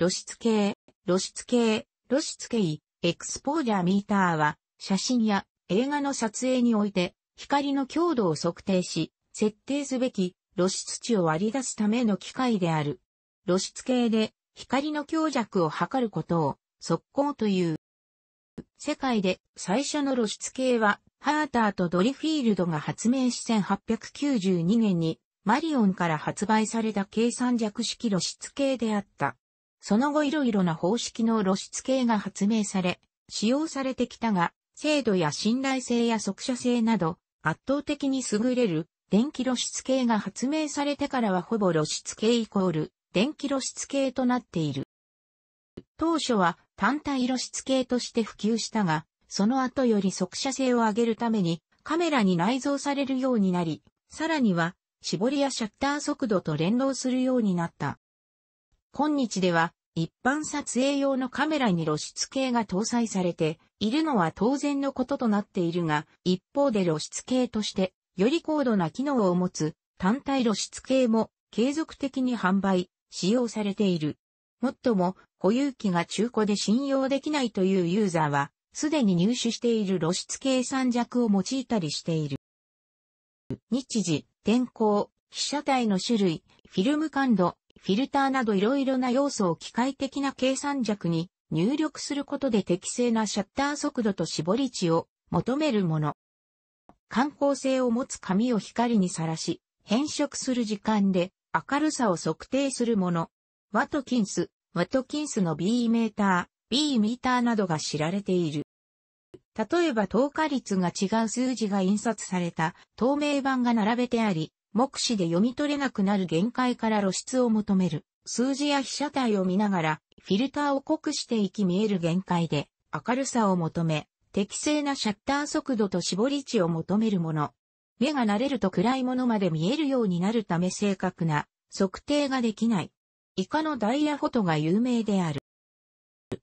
露出系、露出系、露出系、エクスポージャーミーターは、写真や映画の撮影において、光の強度を測定し、設定すべき露出値を割り出すための機械である。露出系で光の強弱を測ることを速光という。世界で最初の露出系は、ハーターとドリフィールドが発明し1892年にマリオンから発売された計算弱式露出系であった。その後いろいろな方式の露出系が発明され、使用されてきたが、精度や信頼性や速射性など、圧倒的に優れる電気露出系が発明されてからはほぼ露出系イコール電気露出系となっている。当初は単体露出系として普及したが、その後より速射性を上げるためにカメラに内蔵されるようになり、さらには絞りやシャッター速度と連動するようになった。今日では一般撮影用のカメラに露出計が搭載されているのは当然のこととなっているが、一方で露出計としてより高度な機能を持つ単体露出計も継続的に販売、使用されている。もっとも、保有機が中古で信用できないというユーザーは、すでに入手している露出計算弱を用いたりしている。日時、天候、被写体の種類、フィルム感度、フィルターなどいろいろな要素を機械的な計算弱に入力することで適正なシャッター速度と絞り値を求めるもの。感光性を持つ紙を光にさらし、変色する時間で明るさを測定するもの。ワトキンス、ワトキンスの B メーター、B ミーターなどが知られている。例えば透過率が違う数字が印刷された透明板が並べてあり、目視で読み取れなくなる限界から露出を求める。数字や被写体を見ながら、フィルターを濃くしていき見える限界で、明るさを求め、適正なシャッター速度と絞り値を求めるもの。目が慣れると暗いものまで見えるようになるため正確な測定ができない。以下のダイヤフォトが有名である。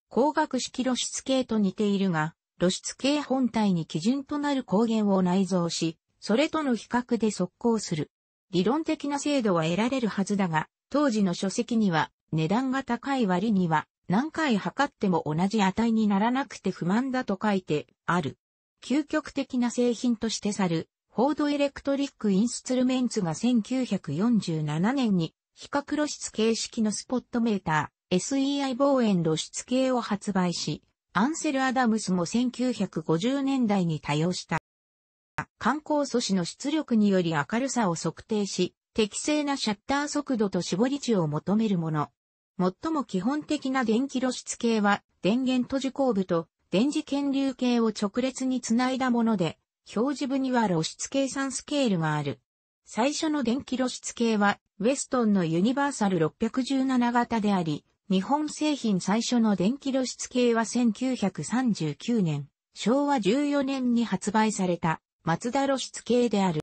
光学式露出系と似ているが、露出系本体に基準となる光源を内蔵し、それとの比較で速攻する。理論的な精度は得られるはずだが、当時の書籍には値段が高い割には何回測っても同じ値にならなくて不満だと書いてある。究極的な製品として去る、フォードエレクトリックインストゥルメンツが1947年に比較露出形式のスポットメーター SEI 望遠露出計を発売し、アンセル・アダムスも1950年代に多用した。観光素子の出力により明るさを測定し、適正なシャッター速度と絞り値を求めるもの。最も基本的な電気露出計は、電源閉じ後部と電磁検流計を直列につないだもので、表示部には露出計算スケールがある。最初の電気露出計は、ウェストンのユニバーサル617型であり、日本製品最初の電気露出計は1939年、昭和14年に発売された松田露出系である。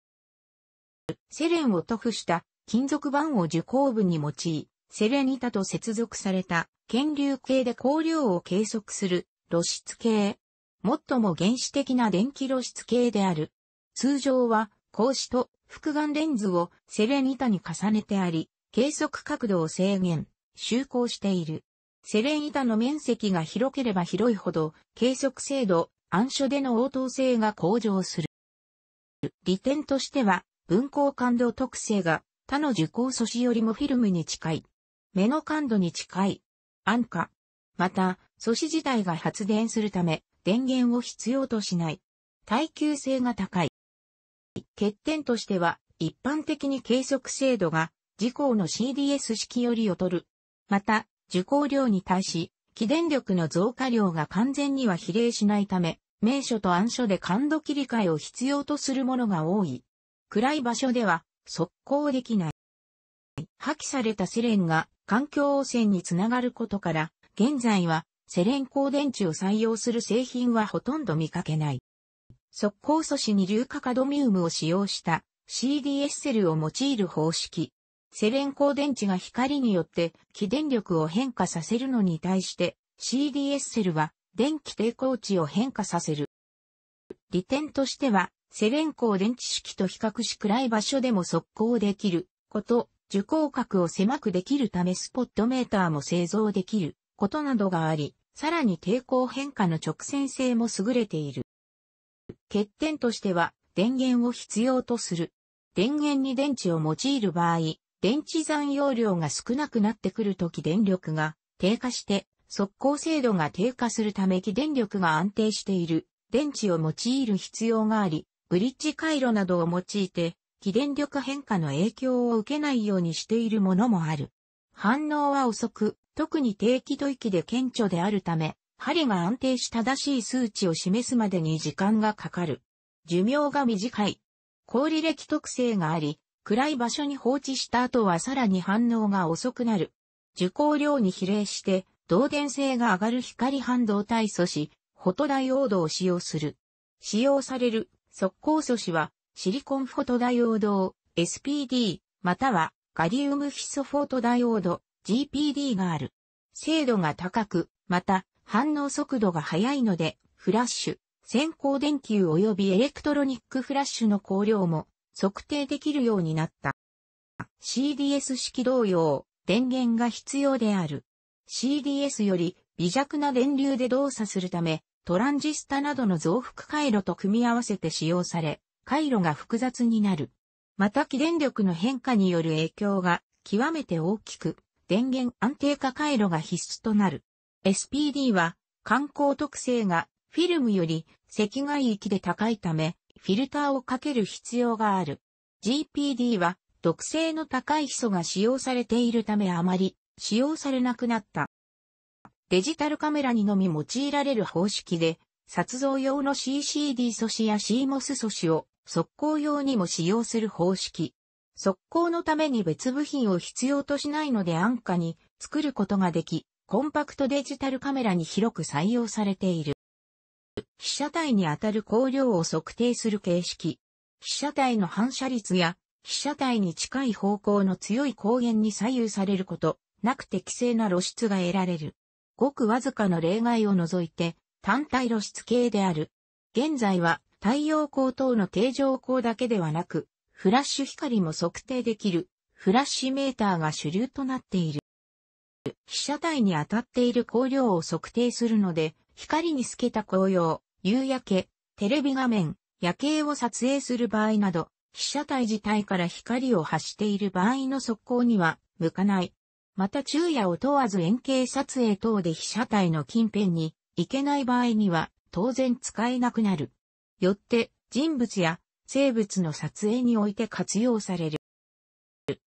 セレンを塗布した金属板を受光部に用い、セレニタと接続された検流計で光量を計測する露出計。最も原始的な電気露出計である。通常は、格子と複眼レンズをセレニタに重ねてあり、計測角度を制限、就航している。セレン板の面積が広ければ広いほど、計測精度、暗所での応答性が向上する。利点としては、分光感度特性が他の受光素子よりもフィルムに近い。目の感度に近い。安価。また、素子自体が発電するため、電源を必要としない。耐久性が高い。欠点としては、一般的に計測精度が、事光の CDS 式より劣る。また、受光量に対し、起電力の増加量が完全には比例しないため、名所と暗所で感度切り替えを必要とするものが多い。暗い場所では、速攻できない。破棄されたセレンが環境汚染につながることから、現在はセレン光電池を採用する製品はほとんど見かけない。速攻素子に硫化カドミウムを使用した CDS セルを用いる方式。セレン光電池が光によって起電力を変化させるのに対して CDS セルは電気抵抗値を変化させる。利点としては、セレン光電池式と比較し暗い場所でも速攻できること、受光角を狭くできるためスポットメーターも製造できることなどがあり、さらに抵抗変化の直線性も優れている。欠点としては、電源を必要とする。電源に電池を用いる場合、電池残容量が少なくなってくるとき電力が低下して速攻精度が低下するため起電力が安定している電池を用いる必要があり、ブリッジ回路などを用いて、起電力変化の影響を受けないようにしているものもある。反応は遅く、特に低気吐息で顕著であるため、針が安定し正しい数値を示すまでに時間がかかる。寿命が短い。高履歴特性があり、暗い場所に放置した後はさらに反応が遅くなる。受光量に比例して導電性が上がる光半導体素子、フォトダイオードを使用する。使用される速光素子は、シリコンフォトダイオードを SPD またはガリウムフィソフォトダイオード GPD がある。精度が高く、また反応速度が速いので、フラッシュ、先行電球及びエレクトロニックフラッシュの光量も測定できるようになった。CDS 式同様、電源が必要である。CDS より微弱な電流で動作するため、トランジスタなどの増幅回路と組み合わせて使用され、回路が複雑になる。また起電力の変化による影響が極めて大きく、電源安定化回路が必須となる。SPD は、観光特性がフィルムより赤外域で高いため、フィルターをかける必要がある。GPD は、毒性の高いヒ素が使用されているためあまり使用されなくなった。デジタルカメラにのみ用いられる方式で、撮像用の CCD 素子や CMOS 素子を速攻用にも使用する方式。速攻のために別部品を必要としないので安価に作ることができ、コンパクトデジタルカメラに広く採用されている。被写体に当たる光量を測定する形式。被写体の反射率や被写体に近い方向の強い光源に左右されること、なく適正な露出が得られる。ごくわずかの例外を除いて、単体露出系である。現在は太陽光等の定常光だけではなく、フラッシュ光も測定できる、フラッシュメーターが主流となっている。被写体に当たっている光量を測定するので、光に透けた紅葉、夕焼け、テレビ画面、夜景を撮影する場合など、被写体自体から光を発している場合の速攻には向かないまた昼夜を問わず円形撮影等で被写体の近辺に行けない場合には当然使えなくなる。よって人物や生物の撮影において活用される。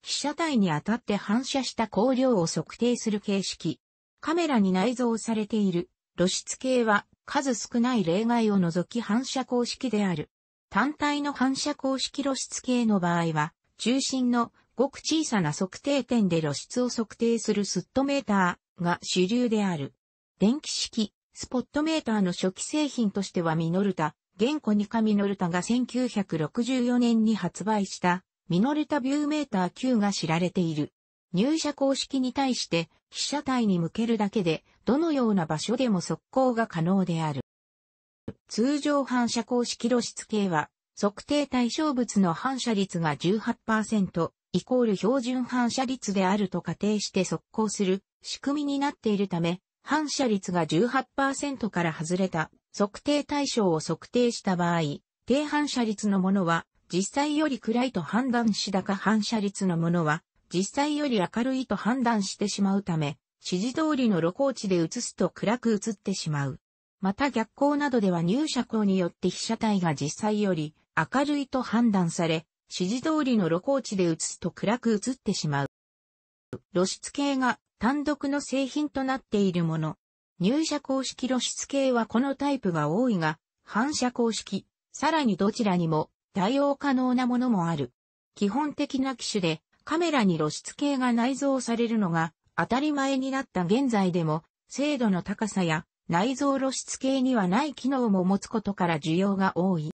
被写体に当たって反射した光量を測定する形式。カメラに内蔵されている露出系は数少ない例外を除き反射公式である。単体の反射公式露出系の場合は、中心のごく小さな測定点で露出を測定するスットメーターが主流である。電気式、スポットメーターの初期製品としてはミノルタ、現コニカミノルタが1964年に発売したミノルタビューメーター Q が知られている。入射公式に対して被写体に向けるだけでどのような場所でも速攻が可能である。通常反射公式露出計は測定対象物の反射率が18%、イコール標準反射率であると仮定して速攻する仕組みになっているため、反射率が18%から外れた測定対象を測定した場合、低反射率のものは実際より暗いと判断しだか反射率のものは実際より明るいと判断してしまうため、指示通りの露光値で映すと暗く映ってしまう。また逆光などでは入射光によって被写体が実際より明るいと判断され、指示通りの露光地で映すと暗く映ってしまう。露出系が単独の製品となっているもの。入射公式露出系はこのタイプが多いが、反射公式、さらにどちらにも対応可能なものもある。基本的な機種でカメラに露出系が内蔵されるのが当たり前になった現在でも、精度の高さや内蔵露出系にはない機能も持つことから需要が多い。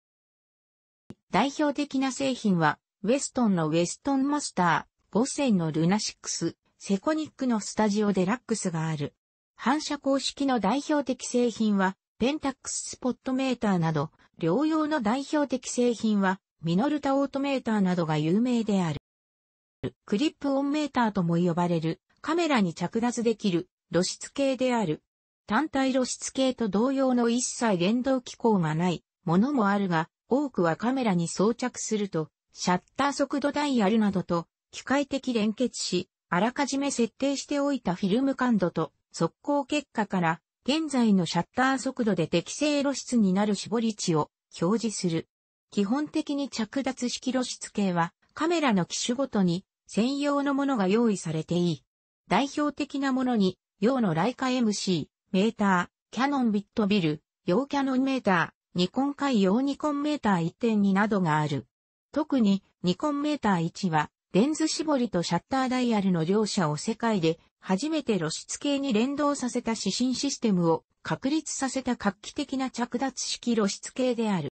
代表的な製品は、ウェストンのウェストンマスター、ボッセンのルナシックス、セコニックのスタジオデラックスがある。反射公式の代表的製品は、ペンタックススポットメーターなど、両用の代表的製品は、ミノルタオートメーターなどが有名である。クリップオンメーターとも呼ばれる、カメラに着脱できる、露出系である。単体露出系と同様の一切連動機構がないものもあるが、多くはカメラに装着すると、シャッター速度ダイヤルなどと機械的連結し、あらかじめ設定しておいたフィルム感度と速攻結果から現在のシャッター速度で適正露出になる絞り値を表示する。基本的に着脱式露出計はカメラの機種ごとに専用のものが用意されていい。代表的なものに、用のライカ MC、メーター、キャノンビットビル、用キャノンメーター、ニコン海洋ニコンメーター1.2などがある。特にニコンメーター1は、レンズ絞りとシャッターダイヤルの両者を世界で初めて露出系に連動させた指針システムを確立させた画期的な着脱式露出系である。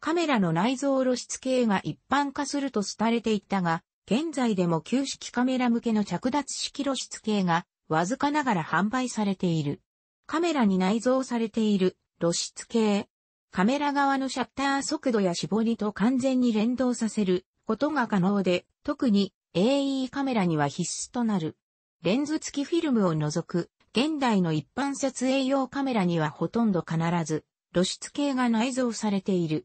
カメラの内蔵露出系が一般化すると廃れていったが、現在でも旧式カメラ向けの着脱式露出系がわずかながら販売されている。カメラに内蔵されている露出系カメラ側のシャッター速度や絞りと完全に連動させることが可能で、特に AE カメラには必須となる。レンズ付きフィルムを除く、現代の一般撮影用カメラにはほとんど必ず露出系が内蔵されている。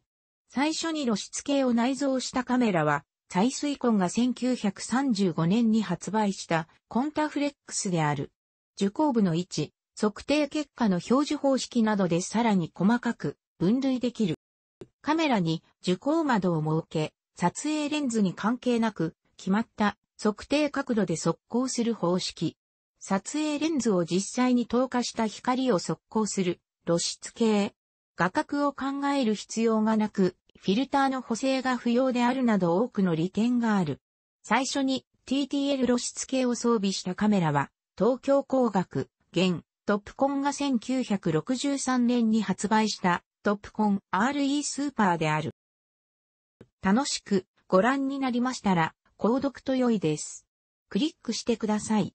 最初に露出系を内蔵したカメラは、採水痕が1935年に発売したコンタフレックスである。受光部の位置、測定結果の表示方式などでさらに細かく分類できる。カメラに受光窓を設け、撮影レンズに関係なく、決まった測定角度で速光する方式。撮影レンズを実際に透過した光を速光する露出系。画角を考える必要がなく、フィルターの補正が不要であるなど多くの利点がある。最初に TTL 露出系を装備したカメラは、東京工学、現、トップコンが1963年に発売したトップコン RE スーパーである。楽しくご覧になりましたら、購読と良いです。クリックしてください。